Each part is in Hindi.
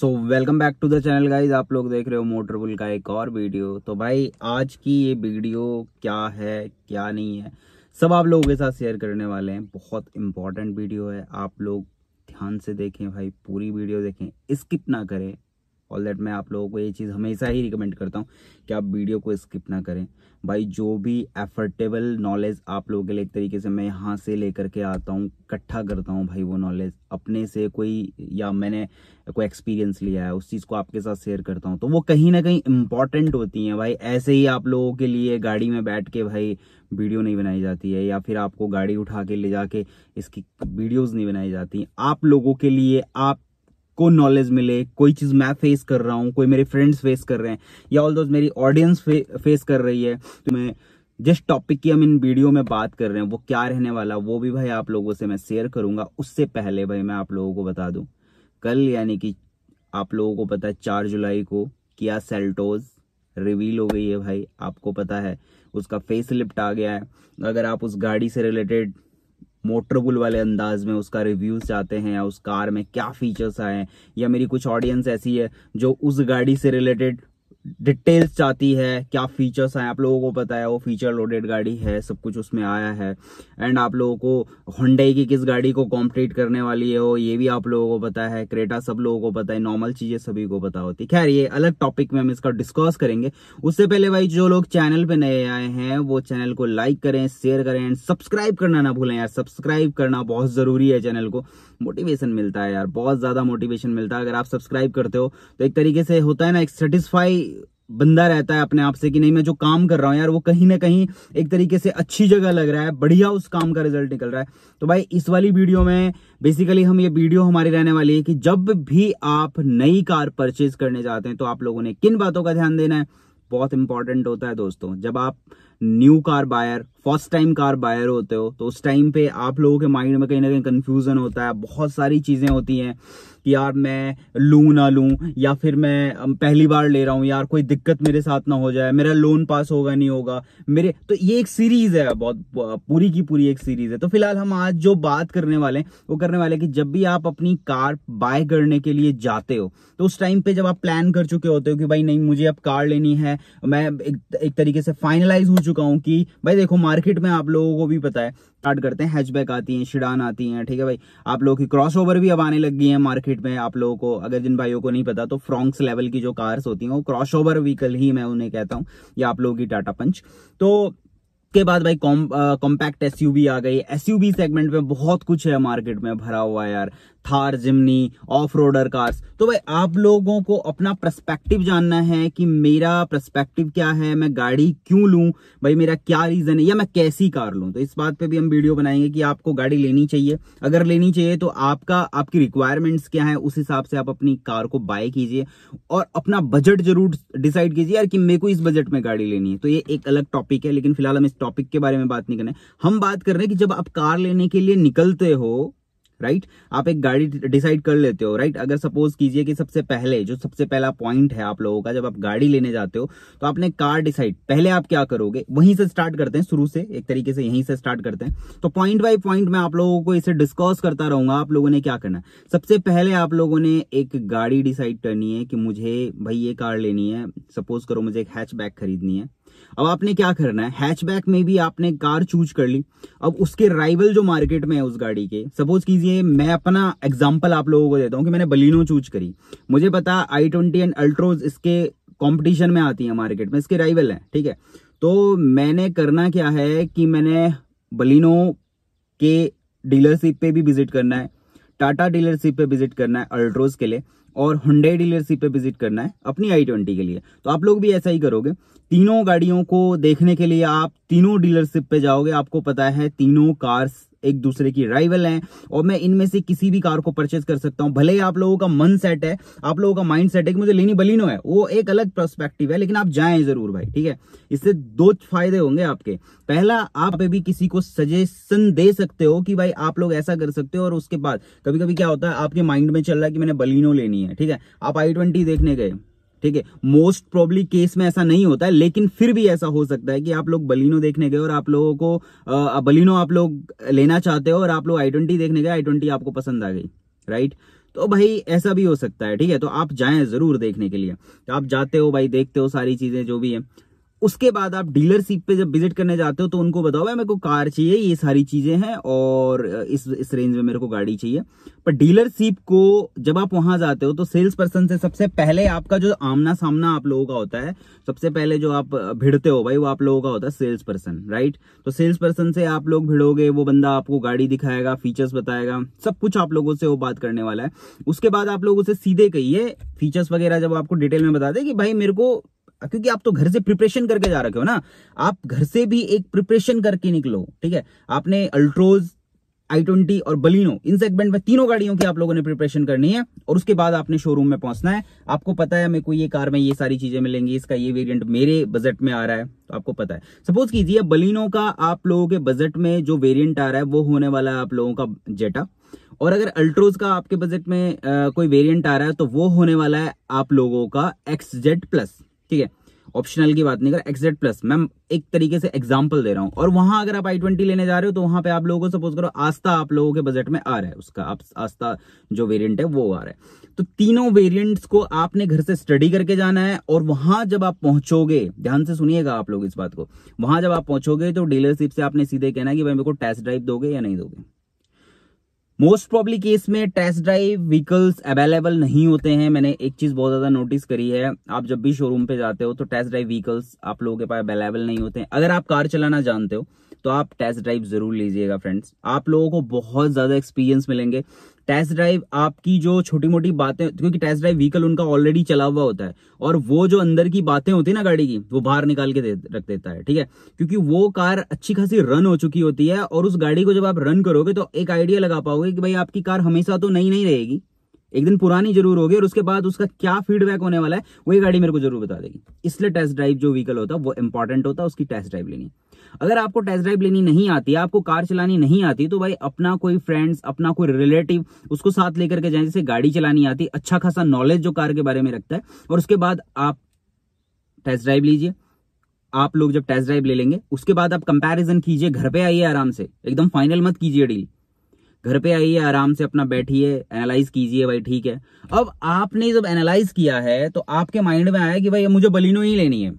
So welcome back to the channel guys आप लोग देख रहे हो मोटरबुल का एक और वीडियो तो भाई आज की ये वीडियो क्या है क्या नहीं है सब आप लोगों के साथ शेयर करने वाले हैं बहुत इंपॉर्टेंट वीडियो है आप लोग ध्यान से देखें भाई पूरी वीडियो देखें स्किप ना करें ऑल दैट मैं आप लोगों को ये चीज़ हमेशा ही रिकमेंड करता हूँ कि आप वीडियो को स्किप ना करें भाई जो भी एफर्टेबल नॉलेज आप लोगों के लिए एक तरीके से मैं यहाँ से लेकर के आता हूँ इकट्ठा करता हूँ भाई वो नॉलेज अपने से कोई या मैंने कोई एक्सपीरियंस लिया है उस चीज़ को आपके साथ शेयर करता हूँ तो वो कहीं ना कहीं इंपॉर्टेंट होती हैं भाई ऐसे ही आप लोगों के लिए गाड़ी में बैठ के भाई वीडियो नहीं बनाई जाती है या फिर आपको गाड़ी उठा के ले जाके इसकी वीडियोज़ नहीं बनाई जाती आप लोगों के लिए आप को नॉलेज मिले कोई चीज़ मैं फेस कर रहा हूँ कोई मेरे फ्रेंड्स फेस कर रहे हैं या ऑल दोज मेरी ऑडियंस फेस कर रही है तो मैं जिस टॉपिक की हम इन वीडियो में बात कर रहे हैं वो क्या रहने वाला वो भी भाई आप लोगों से मैं शेयर करूंगा उससे पहले भाई मैं आप लोगों को बता दूं कल यानी कि आप लोगों को पता है चार जुलाई को किया सेल्टोज रिवील हो गई है भाई आपको पता है उसका फेस लिफ्ट आ गया है अगर आप उस गाड़ी से रिलेटेड मोटरगुल वाले अंदाज में उसका रिव्यूज चाहते हैं या उस कार में क्या फीचर्स आए हैं या मेरी कुछ ऑडियंस ऐसी है जो उस गाड़ी से रिलेटेड डिटेल्स चाहती है क्या फीचर्स हैं आप लोगों को पता है वो फीचर लोडेड गाड़ी है सब कुछ उसमें आया है एंड आप लोगों को होंडे की किस गाड़ी को कॉम्पीट करने वाली है वो ये भी आप लोगों को पता है क्रेटा सब लोगों को पता है नॉर्मल चीज़ें सभी को पता होती है खैर ये अलग टॉपिक में हम इसका डिस्कस करेंगे उससे पहले भाई जो लोग चैनल पर नए आए हैं वो चैनल को लाइक करें शेयर करें एंड सब्सक्राइब करना ना भूलें यार सब्सक्राइब करना बहुत ज़रूरी है चैनल को मोटिवेशन मिलता है यार बहुत ज़्यादा मोटिवेशन मिलता है अगर आप सब्सक्राइब करते हो तो एक तरीके से होता है ना एक सेटिस्फाई बंदा रहता है अपने आप से कि नहीं मैं जो काम कर रहा हूँ यार वो कहीं ना कहीं एक तरीके से अच्छी जगह लग रहा है बढ़िया उस काम का रिजल्ट निकल रहा है तो भाई इस वाली वीडियो में बेसिकली हम ये वीडियो हमारी रहने वाली है कि जब भी आप नई कार परचेज करने जाते हैं तो आप लोगों ने किन बातों का ध्यान देना है बहुत इंपॉर्टेंट होता है दोस्तों जब आप new car buyer first time car buyer होते हो तो उस टाइम पे आप लोगों के माइंड में कहीं ना कहीं कन्फ्यूजन होता है बहुत सारी चीज़ें होती हैं कि यार मैं लूँ ना लूँ या फिर मैं पहली बार ले रहा हूँ यार कोई दिक्कत मेरे साथ ना हो जाए मेरा लोन पास होगा नहीं होगा मेरे तो ये एक सीरीज है बहुत पूरी की पूरी एक सीरीज है तो फिलहाल हम आज जो बात करने वाले हैं वो करने वाले कि जब भी आप अपनी कार बाय करने के लिए जाते हो तो उस टाइम पे जब आप प्लान कर चुके होते हो कि भाई नहीं मुझे अब कार लेनी है मैं एक, एक तरीके से फाइनलाइज हो चुका हूं कि भाई देखो मार्केट में आप लोगों को भी पता है स्टार्ट करते हैं हैचबैक आती हैं शिडान आती हैं ठीक है भाई आप लोगों की क्रॉसओवर भी अब आने लग गई है मार्केट में आप लोगों को अगर जिन भाइयों को नहीं पता तो फ्रॉन्क्स लेवल की जो कार्स होती हैं वो क्रॉसओवर व्हीकल ही मैं उन्हें कहता हूँ या आप लोगों की टाटा पंच तो के बाद भाई कॉम्पैक्ट एसयूवी आ गई एसयूवी सेगमेंट में बहुत कुछ है मार्केट में भरा हुआ यार Thar Jimny off roader cars तो भाई आप लोगों को अपना प्रस्पेक्टिव जानना है कि मेरा प्रस्पेक्टिव क्या है मैं गाड़ी क्यों लूं भाई मेरा क्या रीजन है या मैं कैसी कार लूं तो इस बात पे भी हम वीडियो बनाएंगे कि आपको गाड़ी लेनी चाहिए अगर लेनी चाहिए तो आपका आपकी रिक्वायरमेंट्स क्या है उस हिसाब से आप अपनी कार को बाय कीजिए और अपना बजट जरूर डिसाइड कीजिए यार कि मेरे को इस बजट में गाड़ी लेनी है तो ये एक अलग टॉपिक है लेकिन फिलहाल हम इस टॉपिक के बारे में बात नहीं करें हम बात कर रहे हैं कि जब आप कार लेने के लिए निकलते हो राइट आप एक गाड़ी डिसाइड कर लेते हो राइट अगर सपोज कीजिए कि सबसे पहले जो सबसे पहला पॉइंट है आप लोगों का जब आप गाड़ी लेने जाते हो तो आपने कार डिसाइड पहले आप क्या करोगे वहीं से स्टार्ट करते हैं शुरू से एक तरीके से यहीं से स्टार्ट करते हैं तो पॉइंट बाय पॉइंट मैं आप लोगों को इसे डिस्कस करता रहूंगा आप लोगों ने क्या करना सबसे पहले आप लोगों ने एक गाड़ी डिसाइड करनी है कि मुझे भाई ये कार लेनी है सपोज करो मुझे एक हैच खरीदनी है अब आपने क्या करना है हैचबैक में भी आपने कार चूज कर ली अब उसके राइवल जो मार्केट में है उस गाड़ी के सपोज कीजिए मैं अपना एग्जाम्पल आप लोगों को देता हूँ कि मैंने बलिनो चूज करी मुझे पता आई ट्वेंटी एंड अल्ट्रोज इसके कॉम्पिटिशन में आती है मार्केट में इसके राइवल है ठीक है तो मैंने करना क्या है कि मैंने बलिनो के डीलरशिप पे भी विजिट करना है टाटा डीलरशिप पे विजिट करना है अल्ट्रोज के लिए और हंडे डीलरशिप पे विजिट करना है अपनी आई ट्वेंटी के लिए तो आप लोग भी ऐसा ही करोगे तीनों गाड़ियों को देखने के लिए आप तीनों डीलरशिप पे जाओगे आपको पता है तीनों कार्स एक दूसरे की राइवल हैं और मैं इनमें से किसी भी कार को परचेज कर सकता हूं भले ही आप लोगों का मन सेट है आप लोगों का माइंड सेट है कि मुझे लेनी बलिनो है वो एक अलग परस्पेक्टिव है लेकिन आप जाएं जरूर भाई ठीक है इससे दो फायदे होंगे आपके पहला आप भी किसी को सजेशन दे सकते हो कि भाई आप लोग ऐसा कर सकते हो और उसके बाद कभी कभी क्या होता है आपके माइंड में चल रहा है कि मैंने बलिनो लेनी है ठीक है आप आई ट्वेंटी देखने गए ठीक है मोस्ट प्रॉब्ली केस में ऐसा नहीं होता है लेकिन फिर भी ऐसा हो सकता है कि आप लोग बलिनो देखने गए और आप लोगों को आ, बलिनो आप लोग लेना चाहते हो और आप लोग आई ट्वेंटी देखने गए आई ट्वेंटी आपको पसंद आ गई राइट तो भाई ऐसा भी हो सकता है ठीक है तो आप जाएं जरूर देखने के लिए तो आप जाते हो भाई देखते हो सारी चीजें जो भी है उसके बाद आप डीलरशिप पे जब विजिट करने जाते हो तो उनको बताओ भाई मेरे को कार चाहिए ये सारी चीजें हैं और इस इस रेंज में मेरे को गाड़ी चाहिए पर डीलरशिप को जब आप वहां जाते हो तो सेल्स पर्सन से सबसे पहले आपका जो आमना सामना आप लोगों का होता है सबसे पहले जो आप भिड़ते हो भाई वो आप लोगों का होता है सेल्स पर्सन राइट तो सेल्स पर्सन से आप लोग भिड़ोगे वो बंदा आपको गाड़ी दिखाएगा फीचर्स बताएगा सब कुछ आप लोगों से वो बात करने वाला है उसके बाद आप लोग उसे सीधे कहिए फीचर्स वगैरह जब आपको डिटेल में बता दे कि भाई मेरे को क्योंकि आप तो घर से प्रिपरेशन करके जा रखे हो ना आप घर से भी एक प्रिपरेशन करके निकलो ठीक है आपने अल्ट्रोज आई ट्वेंटी और बलिनो इन सेगमेंट में तीनों गाड़ियों की आप लोगों ने प्रिपरेशन करनी है और उसके बाद आपने शोरूम में पहुंचना है आपको पता है मेरे को ये कार में ये सारी चीजें मिलेंगी इसका ये वेरिएंट मेरे बजट में आ रहा है तो आपको पता है सपोज कीजिए बलिनो का आप लोगों के बजट में जो वेरियंट आ रहा है वो होने वाला है आप लोगों का जेटा और अगर अल्ट्रोज का आपके बजट में आ, कोई वेरिएंट आ रहा है तो वो होने वाला है आप लोगों का एक्स जेड प्लस ठीक है ऑप्शनल की बात नहीं कर एक्सेट प्लस मैं एक तरीके से एग्जाम्पल दे रहा हूँ और वहां अगर आप आई ट्वेंटी लेने जा रहे हो तो वहां पे आप लोगों को सपोज करो आस्था आप लोगों के बजट में आ रहा है उसका आप आस्था जो वेरिएंट है वो आ रहा है तो तीनों वेरिएंट्स को आपने घर से स्टडी करके जाना है और वहां जब आप पहुंचोगे ध्यान से सुनिएगा आप लोग इस बात को वहां जब आप पहुंचोगे तो डीलरशिप से आपने सीधे कहना कि भाई मेरे को टेस्ट ड्राइव दोगे या नहीं दोगे मोस्ट प्रॉब्ली केस में टेस्ट ड्राइव व्हीकल्स अवेलेबल नहीं होते हैं मैंने एक चीज बहुत ज्यादा नोटिस करी है आप जब भी शोरूम पे जाते हो तो टेस्ट ड्राइव व्हीकल्स आप लोगों के पास अवेलेबल नहीं होते हैं अगर आप कार चलाना जानते हो तो आप टेस्ट ड्राइव जरूर लीजिएगा फ्रेंड्स आप लोगों को बहुत ज्यादा एक्सपीरियंस मिलेंगे टेस्ट ड्राइव आपकी जो छोटी मोटी बातें क्योंकि टेस्ट ड्राइव व्हीकल उनका ऑलरेडी चला हुआ होता है और वो जो अंदर की बातें होती है ना गाड़ी की वो बाहर निकाल के दे, रख देता है ठीक है क्योंकि वो कार अच्छी खासी रन हो चुकी होती है और उस गाड़ी को जब आप रन करोगे तो एक आइडिया लगा पाओगे कि भाई आपकी कार हमेशा तो नई नहीं रहेगी एक दिन पुरानी जरूर होगी और उसके बाद उसका क्या फीडबैक होने वाला है वही गाड़ी मेरे को जरूर बता देगी इसलिए टेस्ट ड्राइव जो व्हीकल होता है वो इंपॉर्टेंट होता है उसकी टेस्ट ड्राइव लेनी अगर आपको टेस्ट ड्राइव लेनी नहीं आती आपको कार चलानी नहीं आती तो भाई अपना कोई फ्रेंड्स अपना कोई रिलेटिव उसको साथ लेकर के जाए जैसे गाड़ी चलानी आती अच्छा खासा नॉलेज जो कार के बारे में रखता है और उसके बाद आप टेस्ट ड्राइव लीजिए आप लोग जब टेस्ट ड्राइव ले लेंगे उसके बाद आप कंपैरिजन कीजिए घर पे आइए आराम से एकदम फाइनल मत कीजिए डील घर पे आइए आराम से अपना बैठिए एनालाइज कीजिए भाई ठीक है अब आपने जब एनालाइज किया है तो आपके माइंड में आया कि भाई मुझे बलिनो ही लेनी है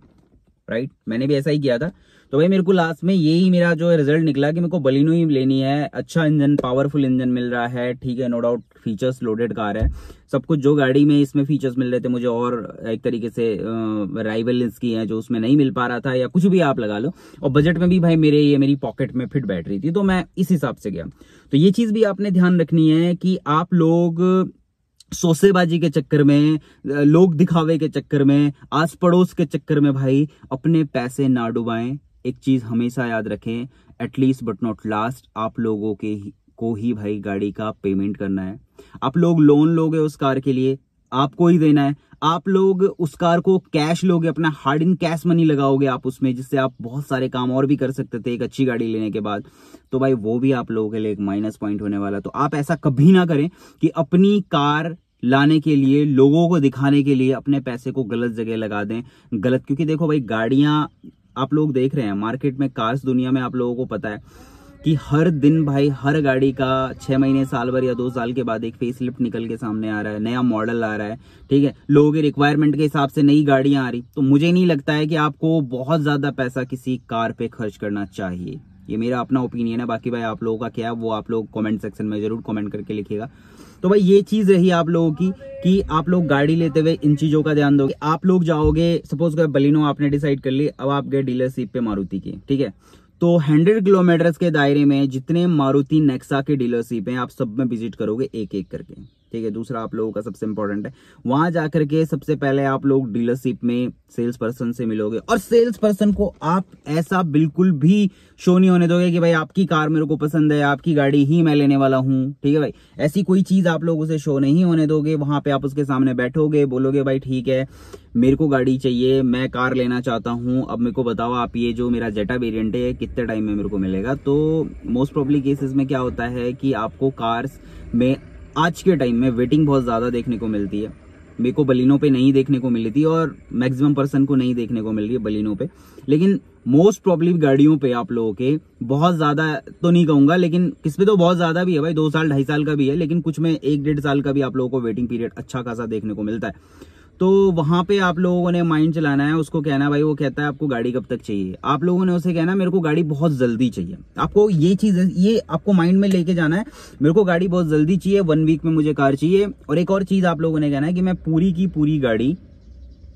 राइट मैंने भी ऐसा ही किया था तो भाई मेरे को लास्ट में यही मेरा जो रिजल्ट निकला कि मेरे को बलिनो ही लेनी है अच्छा इंजन पावरफुल इंजन मिल रहा है ठीक है no doubt features loaded car है सब कुछ जो गाड़ी में इसमें फीचर्स मिल रहे थे मुझे और एक तरीके से राइवल की है जो उसमें नहीं मिल पा रहा था या कुछ भी आप लगा लो और बजट में भी भाई मेरे ये मेरी पॉकेट में फिट बैठ रही थी तो मैं इस हिसाब से गया तो ये चीज़ भी आपने ध्यान रखनी है कि आप लोग सोसेबाजी के चक्कर में लोग दिखावे के चक्कर में आस पड़ोस के चक्कर में भाई अपने पैसे ना डुबाएं एक चीज़ हमेशा याद रखें एटलीस्ट बट नॉट लास्ट आप लोगों के ही, को ही भाई गाड़ी का पेमेंट करना है आप लोग लोन लोगे उस कार के लिए आपको ही देना है आप लोग उस कार को कैश लोगे अपना हार्ड इन कैश मनी लगाओगे आप उसमें जिससे आप बहुत सारे काम और भी कर सकते थे एक अच्छी गाड़ी लेने के बाद तो भाई वो भी आप लोगों के लिए एक माइनस पॉइंट होने वाला तो आप ऐसा कभी ना करें कि अपनी कार लाने के लिए लोगों को दिखाने के लिए अपने पैसे को गलत जगह लगा दें गलत क्योंकि देखो भाई गाड़ियां आप लोग देख रहे हैं मार्केट में कार्स दुनिया में आप लोगों को पता है कि हर दिन भाई हर गाड़ी का छह महीने साल भर या दो साल के बाद एक फेस लिफ्ट निकल के सामने आ रहा है नया मॉडल आ रहा है ठीक है लोगों के रिक्वायरमेंट के हिसाब से नई गाड़ियां आ रही तो मुझे नहीं लगता है कि आपको बहुत ज़्यादा पैसा किसी कार पे खर्च करना चाहिए ये मेरा अपना ओपिनियन है बाकी भाई आप लोगों का क्या है वो आप लोग कमेंट सेक्शन में ज़रूर कमेंट करके लिखिएगा तो भाई ये चीज रही आप लोगों की कि आप लोग गाड़ी लेते हुए इन चीजों का ध्यान दोगे आप लोग जाओगे सपोज कर बलिनो आपने डिसाइड कर ली अब आप गए डीलरशिप पे मारुति की ठीक है तो 100 किलोमीटर के दायरे में जितने मारुति नेक्सा के डीलरशिप हैं आप सब में विजिट करोगे एक एक करके ठीक है दूसरा आप लोगों का सबसे इंपॉर्टेंट है वहां जाकर के सबसे पहले आप लोग डीलरशिप में सेल्स पर्सन से मिलोगे और सेल्स पर्सन को आप ऐसा बिल्कुल भी शो नहीं होने दोगे कि भाई आपकी कार मेरे को पसंद है आपकी गाड़ी ही मैं लेने वाला हूं ठीक है भाई ऐसी कोई चीज आप लोग उसे शो नहीं होने दोगे वहां पे आप उसके सामने बैठोगे बोलोगे भाई ठीक है मेरे को गाड़ी चाहिए मैं कार लेना चाहता हूं अब मेरे को बताओ आप ये जो मेरा जेटा वेरियंट है कितने टाइम में मेरे को मिलेगा तो मोस्ट प्रॉब्ली केसेस में क्या होता है कि आपको कार्स में आज के टाइम में वेटिंग बहुत ज़्यादा देखने को मिलती है मेरे को बलिनों पे नहीं देखने को मिली थी और मैक्सिमम पर्सन को नहीं देखने को मिल रही है बलिनों पे लेकिन मोस्ट प्रॉब्लम गाड़ियों पे आप लोगों के बहुत ज़्यादा तो नहीं कहूँगा लेकिन किस पे तो बहुत ज़्यादा भी है भाई दो साल ढाई साल का भी है लेकिन कुछ में एक डेढ़ साल का भी आप लोगों को वेटिंग पीरियड अच्छा खासा देखने को मिलता है तो वहां पे आप लोगों ने माइंड चलाना है उसको कहना भाई वो कहता है आपको गाड़ी कब तक चाहिए आप लोगों ने उसे कहना मेरे को गाड़ी बहुत जल्दी चाहिए आपको ये चीज ये आपको माइंड में लेके जाना है मेरे को गाड़ी बहुत जल्दी चाहिए वन वीक में मुझे कार चाहिए और एक और चीज आप लोगों ने कहना है कि मैं पूरी की पूरी गाड़ी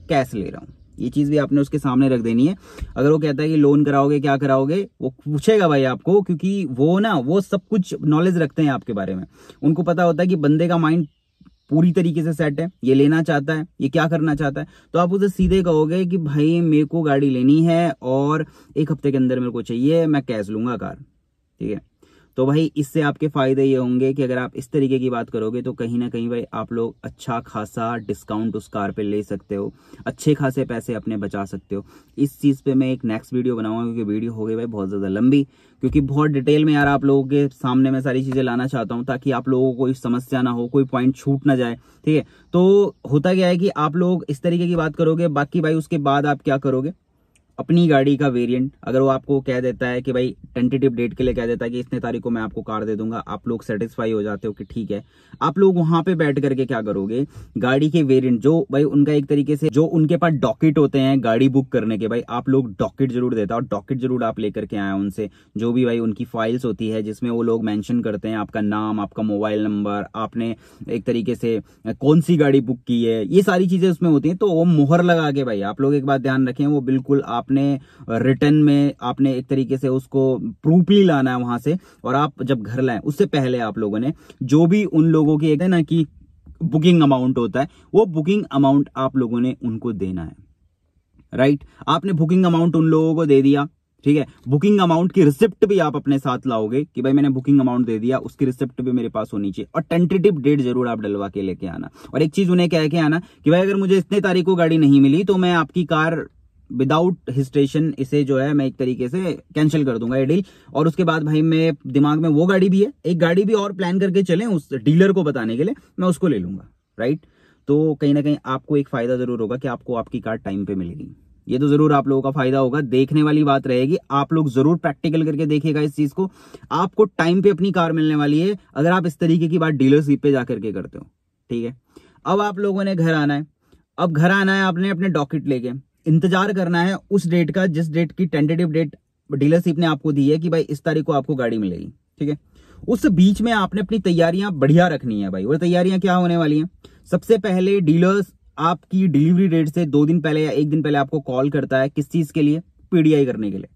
कैश ले रहा हूँ ये चीज भी आपने उसके सामने रख देनी है अगर वो कहता है कि लोन कराओगे क्या कराओगे वो पूछेगा भाई आपको क्योंकि वो ना वो सब कुछ नॉलेज रखते हैं आपके बारे में उनको पता होता है कि बंदे का माइंड पूरी तरीके से सेट है ये लेना चाहता है ये क्या करना चाहता है तो आप उसे सीधे कहोगे कि भाई मेरे को गाड़ी लेनी है और एक हफ्ते के अंदर मेरे को चाहिए मैं कैश लूंगा कार ठीक है तो भाई इससे आपके फ़ायदे ये होंगे कि अगर आप इस तरीके की बात करोगे तो कहीं ना कहीं भाई आप लोग अच्छा खासा डिस्काउंट उस कार पे ले सकते हो अच्छे खासे पैसे अपने बचा सकते हो इस चीज़ पे मैं एक नेक्स्ट वीडियो बनाऊंगा क्योंकि वीडियो हो गई भाई बहुत ज़्यादा लंबी क्योंकि बहुत डिटेल में यार आप लोगों के सामने मैं सारी चीज़ें लाना चाहता हूँ ताकि आप लोगों को कोई समस्या ना हो कोई पॉइंट छूट ना जाए ठीक है तो होता क्या है कि आप लोग इस तरीके की बात करोगे बाकी भाई उसके बाद आप क्या करोगे अपनी गाड़ी का वेरिएंट अगर वो आपको कह देता है कि भाई टेंटेटिव डेट के लिए कह देता है कि इतने तारीख को मैं आपको कार दे दूंगा आप लोग सेटिस्फाई हो जाते हो कि ठीक है आप लोग वहां पे बैठ करके क्या करोगे गाड़ी के वेरिएंट जो भाई उनका एक तरीके से जो उनके पास डॉकेट होते हैं गाड़ी बुक करने के भाई आप लोग डॉकेट जरूर देता और डॉकेट जरूर आप लेकर के आए उनसे जो भी भाई उनकी फाइल्स होती है जिसमें वो लोग मैंशन करते हैं आपका नाम आपका मोबाइल नंबर आपने एक तरीके से कौन सी गाड़ी बुक की है ये सारी चीजें उसमें होती है तो वो मोहर लगा के भाई आप लोग एक बात ध्यान रखें वो बिल्कुल आप आपने रिटर्न में आपने एक तरीके से उसको प्रूफ ही लाना है वहां से और आप जब घर लाए उससे पहले आप लोगों ने जो भी उन लोगों की एक है ना कि बुकिंग अमाउंट होता है वो बुकिंग अमाउंट आप लोगों ने उनको देना है राइट right? आपने बुकिंग अमाउंट उन लोगों को दे दिया ठीक है बुकिंग अमाउंट की रिसिप्ट भी आप अपने साथ लाओगे कि भाई मैंने बुकिंग अमाउंट दे दिया उसकी रिसिप्ट भी मेरे पास होनी चाहिए और टेंटेटिव डेट जरूर आप डलवा के लेके आना और एक चीज उन्हें कह के आना कि भाई अगर मुझे इतने तारीख को गाड़ी नहीं मिली तो मैं आपकी कार विदाउट हिस्टेशन इसे जो है मैं एक तरीके से कैंसिल कर दूंगा ये डील और उसके बाद भाई मैं दिमाग में वो गाड़ी भी है एक गाड़ी भी और प्लान करके चले उस डीलर को बताने के लिए मैं उसको ले लूंगा राइट तो कहीं ना कहीं आपको एक फायदा जरूर होगा कि आपको आपकी कार टाइम पे मिलेगी ये तो जरूर आप लोगों का फायदा होगा देखने वाली बात रहेगी आप लोग जरूर प्रैक्टिकल करके देखिएगा इस चीज को आपको टाइम पे अपनी कार मिलने वाली है अगर आप इस तरीके की बात डीलरशिप पे जाकर के करते हो ठीक है अब आप लोगों ने घर आना है अब घर आना है आपने अपने डॉकेट लेके इंतजार करना है उस डेट का जिस डेट की टेंटेटिव डेट डीलरशिप ने आपको दी है कि भाई इस तारीख को आपको गाड़ी मिलेगी ठीक है उस बीच में आपने अपनी तैयारियां बढ़िया रखनी है भाई वो तैयारियां क्या होने वाली हैं सबसे पहले डीलर्स आपकी डिलीवरी डेट से दो दिन पहले या एक दिन पहले आपको कॉल करता है किस चीज के लिए पीडीआई करने के लिए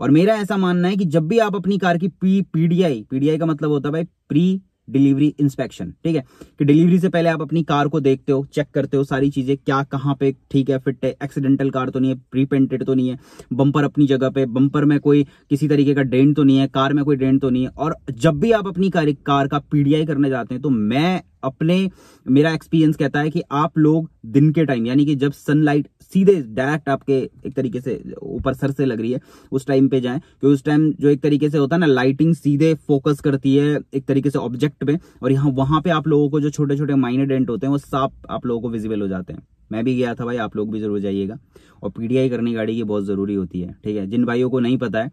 और मेरा ऐसा मानना है कि जब भी आप अपनी कार की पी पीडीआई पीडीआई का मतलब होता है भाई प्री डिलीवरी इंस्पेक्शन ठीक है कि डिलीवरी से पहले आप अपनी कार को देखते हो चेक करते हो सारी चीजें क्या कहाँ पे ठीक है फिट है एक्सीडेंटल कार तो नहीं है प्री पेंटेड तो नहीं है बम्पर अपनी जगह पे बम्पर में कोई किसी तरीके का ड्रेन तो नहीं है कार में कोई ड्रेन तो नहीं है और जब भी आप अपनी कार, कार का पीडीआई करने जाते हैं तो मैं अपने मेरा एक्सपीरियंस कहता है कि आप लोग दिन के टाइम यानी कि जब सनलाइट सीधे डायरेक्ट आपके एक तरीके से ऊपर सर से लग रही है उस टाइम पे जाएं क्योंकि उस टाइम जो एक तरीके से होता है ना लाइटिंग सीधे फोकस करती है एक तरीके से ऑब्जेक्ट पे और यहाँ वहां पे आप लोगों को जो छोटे छोटे माइनर डेंट होते हैं वो साफ आप लोगों को विजिबल हो जाते हैं मैं भी गया था भाई आप लोग भी जरूर जाइएगा और पीडीआई करने की गाड़ी की बहुत ज़रूरी होती है ठीक है जिन भाइयों को नहीं पता है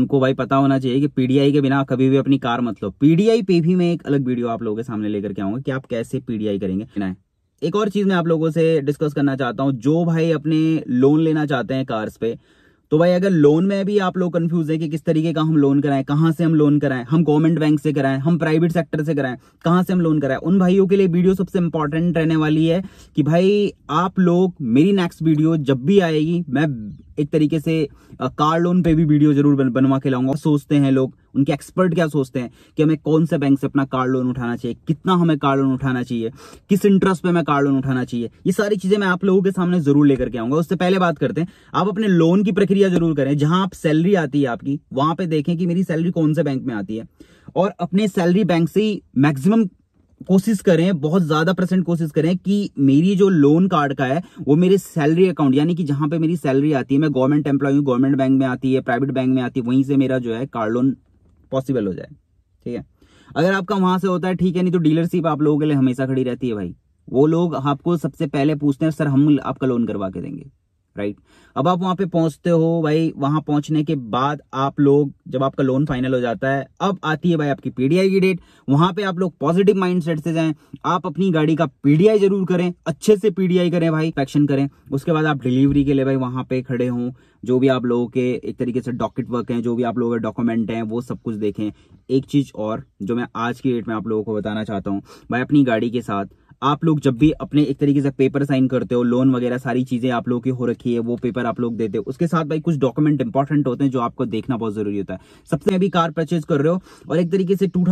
उनको भाई पता होना चाहिए कि पीडीआई के बिना कभी भी अपनी कार मत लो पीडीआई पे भी मैं एक अलग वीडियो आप लोगों के सामने लेकर के आऊंगा कि आप कैसे पीडीआई करेंगे एक और चीज मैं आप लोगों से डिस्कस करना चाहता हूं जो भाई अपने लोन लेना चाहते हैं कार्स पे तो भाई अगर लोन में भी आप लोग कंफ्यूज है कि किस तरीके का हम लोन कराएं कहां से हम लोन कराएं हम गवर्नमेंट बैंक से कराएं हम प्राइवेट सेक्टर से कराएं कहां से हम लोन कराएं उन भाइयों के लिए वीडियो सबसे इंपॉर्टेंट रहने वाली है कि भाई आप लोग मेरी नेक्स्ट वीडियो जब भी आएगी मैं एक तरीके से कार लोन पे भी वीडियो जरूर बनवा के लाऊंगा सोचते हैं लोग उनके एक्सपर्ट क्या सोचते हैं कि हमें कौन से बैंक से अपना कार लोन उठाना चाहिए कितना हमें कार लोन उठाना चाहिए किस इंटरेस्ट पे हमें कार लोन उठाना चाहिए ये सारी चीजें मैं आप लोगों के सामने जरूर लेकर के आऊंगा उससे पहले बात करते हैं आप अपने लोन की प्रक्रिया जरूर करें जहां आप सैलरी आती है आपकी वहां पर देखें कि मेरी सैलरी कौन से बैंक में आती है और अपने सैलरी बैंक से ही मैक्सिमम कोशिश करें बहुत ज्यादा परसेंट कोशिश करें कि मेरी जो लोन कार्ड का है वो मेरे सैलरी अकाउंट यानी कि जहां पे मेरी सैलरी आती है मैं गवर्नमेंट एम्प्लॉय हूँ गवर्नमेंट बैंक में आती है प्राइवेट बैंक में आती है वहीं से मेरा जो है कार लोन पॉसिबल हो जाए ठीक है अगर आपका वहां से होता है ठीक है नहीं तो डीलरशिप आप लोगों के लिए हमेशा खड़ी रहती है भाई वो लोग आपको सबसे पहले पूछते हैं सर हम आपका लोन करवा के देंगे राइट अब आप वहां पे पहुंचते हो भाई वहां पहुंचने के बाद आप लोग जब आपका लोन फाइनल हो जाता है अब आती है भाई आपकी पीडीआई की डेट वहां पे आप लोग पॉजिटिव माइंडसेट से जाएं आप अपनी गाड़ी का पीडीआई जरूर करें अच्छे से पीडीआई करें भाई पैक्शन करें उसके बाद आप डिलीवरी के लिए भाई वहां पे खड़े हों जो भी आप लोगों के एक तरीके से डॉकेट वर्क है जो भी आप लोगों के डॉक्यूमेंट है वो सब कुछ देखें एक चीज और जो मैं आज की डेट में आप लोगों को बताना चाहता हूँ भाई अपनी गाड़ी के साथ आप लोग जब भी अपने एक तरीके से पेपर साइन करते हो लोन वगैरह सारी चीजें आप लोगों की हो रखी है वो पेपर आप लोग देते हो उसके साथ भाई कुछ डॉक्यूमेंट इंपॉर्टेंट होते हैं जो आपको देखना बहुत जरूरी होता है सबसे अभी कार परचेज कर रहे हो और एक तरीके से टू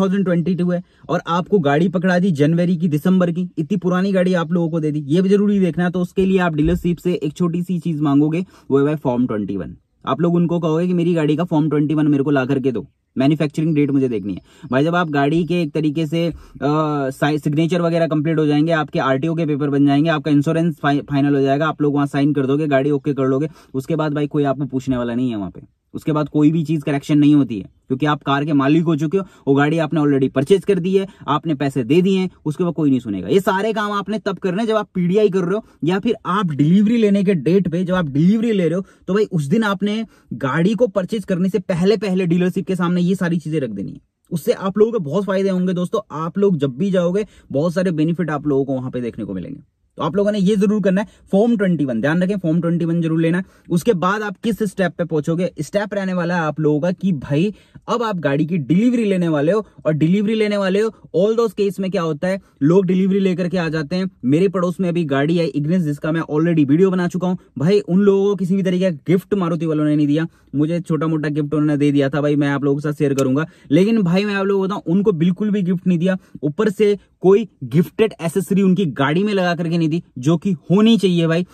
है और आपको गाड़ी पकड़ा दी जनवरी की दिसंबर की इतनी पुरानी गाड़ी आप लोगों को दे दी ये भी जरूरी देखना है तो उसके लिए आप डीलरशिप से एक छोटी सी चीज मांगोगे वो है फॉर्म ट्वेंटी आप लोग उनको कहोगे कि मेरी गाड़ी का फॉर्म ट्वेंटी मेरे को ला करके दो मैन्युफैक्चरिंग डेट मुझे देखनी है भाई जब आप गाड़ी के एक तरीके से सिग्नेचर वगैरह कंप्लीट हो जाएंगे आपके आरटीओ के पेपर बन जाएंगे आपका इंश्योरेंस फाइनल हो जाएगा आप लोग वहां साइन कर दोगे गाड़ी ओके कर लोगे उसके बाद भाई कोई आपको पूछने वाला नहीं है वहां पे उसके बाद कोई भी चीज करेक्शन नहीं होती है क्योंकि आप कार के मालिक हो चुके हो वो गाड़ी आपने ऑलरेडी परचेज कर दी है आपने पैसे दे दिए हैं उसके बाद कोई नहीं सुनेगा ये सारे काम आपने तब करने जब आप पीडीआई कर रहे हो या फिर आप डिलीवरी लेने के डेट पे जब आप डिलीवरी ले रहे हो तो भाई उस दिन आपने गाड़ी को परचेज करने से पहले पहले डीलरशिप के सामने ये सारी चीजें रख देनी है उससे आप लोगों के बहुत फायदे होंगे दोस्तों आप लोग जब भी जाओगे बहुत सारे बेनिफिट आप लोगों को वहां पे देखने को मिलेंगे तो आप लोगों ने ये जरूर करना है फॉर्म ट्वेंटी वन ध्यान रखें फॉर्म ट्वेंटी वन जरूर लेना उसके बाद आप किस स्टेप पे पहुंचोगे स्टेप रहने वाला है आप लोगों का कि भाई अब आप गाड़ी की डिलीवरी लेने वाले हो और डिलीवरी लेने वाले हो ऑल दोस केस में क्या होता है लोग डिलीवरी लेकर के आ जाते हैं मेरे पड़ोस में अभी गाड़ी है इग्निस जिसका मैं ऑलरेडी वीडियो बना चुका हूं भाई उन लोगों को किसी भी तरीके का गिफ्ट मारुति वालों ने नहीं दिया मुझे छोटा मोटा गिफ्ट उन्होंने दे दिया था भाई मैं आप लोगों के साथ शेयर करूंगा लेकिन भाई मैं आप लोगों को बताऊँ उनको बिल्कुल भी गिफ्ट नहीं दिया ऊपर से कोई गिफ्टेड एसेसरी उनकी गाड़ी में लगा करके नहीं नहीं दी जो कि होनी चाहिए भाई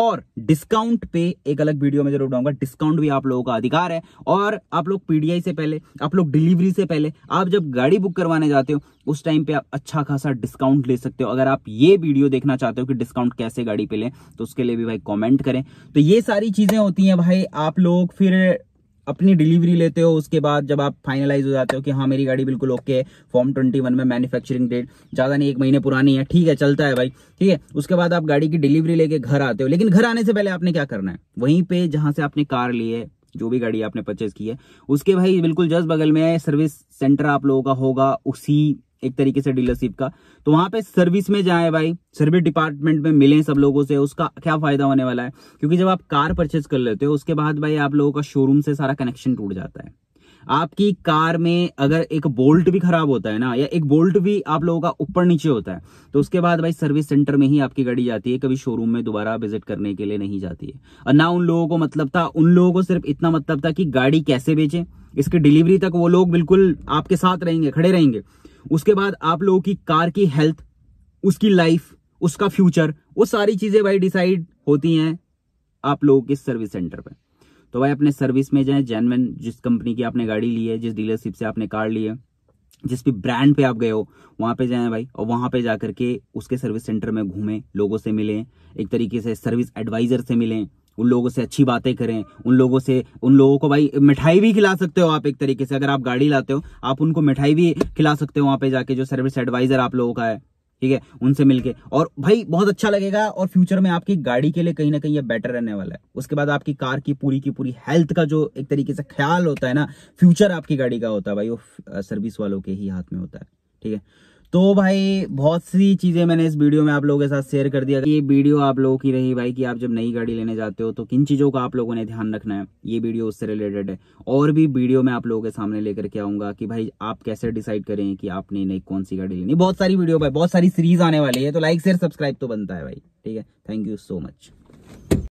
और डिस्काउंट पे एक अलग वीडियो में जरूर डाऊंगा डिस्काउंट भी आप लोगों का अधिकार है और आप लोग पीडीआई से पहले आप लोग डिलीवरी से पहले आप जब गाड़ी बुक करवाने जाते हो उस टाइम पे आप अच्छा खासा डिस्काउंट ले सकते हो अगर आप ये वीडियो देखना चाहते हो कि डिस्काउंट कैसे गाड़ी पे लें तो उसके लिए भी भाई कॉमेंट करें तो ये सारी चीजें होती हैं भाई आप लोग फिर अपनी डिलीवरी लेते हो उसके बाद जब आप फाइनलाइज हो जाते हो कि हाँ मेरी गाड़ी बिल्कुल ओके है फॉर्म ट्वेंटी वन में मैन्युफैक्चरिंग डेट ज़्यादा नहीं एक महीने पुरानी है ठीक है चलता है भाई ठीक है उसके बाद आप गाड़ी की डिलीवरी लेके घर आते हो लेकिन घर आने से पहले आपने क्या करना है वहीं पे जहां से आपने कार ली है जो भी गाड़ी आपने परचेज की है उसके भाई बिल्कुल जस्ट बगल में सर्विस सेंटर आप लोगों का होगा उसी एक तरीके से डीलरशिप का तो वहां पे सर्विस में जाए भाई सर्विस डिपार्टमेंट में मिले सब लोगों से उसका क्या फायदा होने वाला है क्योंकि जब आप कार परचेज कर लेते हो उसके बाद भाई आप लोगों का शोरूम से सारा कनेक्शन टूट जाता है आपकी कार में अगर एक बोल्ट भी खराब होता है ना या एक बोल्ट भी आप लोगों का ऊपर नीचे होता है तो उसके बाद भाई सर्विस सेंटर में ही आपकी गाड़ी जाती है कभी शोरूम में दोबारा विजिट करने के लिए नहीं जाती है और ना उन लोगों को मतलब था उन लोगों को सिर्फ इतना मतलब था कि गाड़ी कैसे बेचें इसकी डिलीवरी तक वो लोग बिल्कुल आपके साथ रहेंगे खड़े रहेंगे उसके बाद आप लोगों की कार की हेल्थ उसकी लाइफ उसका फ्यूचर वो सारी चीजें भाई डिसाइड होती हैं आप लोगों के सर्विस सेंटर पर तो भाई अपने सर्विस में जाए जेनवन जिस कंपनी की आपने गाड़ी ली है जिस डीलरशिप से आपने कार ली है जिस भी ब्रांड पे आप गए हो वहां पे जाए भाई और वहां पे जाकर के उसके सर्विस सेंटर में घूमें लोगों से मिलें एक तरीके से सर्विस एडवाइजर से मिलें उन लोगों से अच्छी बातें करें उन लोगों से उन लोगों को भाई मिठाई भी खिला सकते हो आप एक तरीके से अगर आप गाड़ी लाते हो आप उनको मिठाई भी खिला सकते हो वहाँ पे जाके जो सर्विस एडवाइजर आप लोगों का है ठीक है उनसे मिलके और भाई बहुत अच्छा लगेगा और फ्यूचर में आपकी गाड़ी के लिए कहीं ना कहीं ये बेटर रहने वाला है उसके बाद आपकी कार की पूरी की पूरी हेल्थ का जो एक तरीके से ख्याल होता है ना फ्यूचर आपकी गाड़ी का होता है भाई वो सर्विस वालों के ही हाथ में होता है ठीक है तो भाई बहुत सी चीज़ें मैंने इस वीडियो में आप लोगों के साथ शेयर कर दिया ये वीडियो आप लोगों की रही भाई कि आप जब नई गाड़ी लेने जाते हो तो किन चीज़ों का आप लोगों ने ध्यान रखना है ये वीडियो उससे रिलेटेड है और भी वीडियो मैं आप लोगों के सामने लेकर के आऊंगा कि भाई आप कैसे डिसाइड करें कि आपने नई कौन सी गाड़ी लेनी बहुत सारी वीडियो भाई बहुत सारी सीरीज आने वाली है तो लाइक शेयर सब्सक्राइब तो बनता है भाई ठीक है थैंक यू सो मच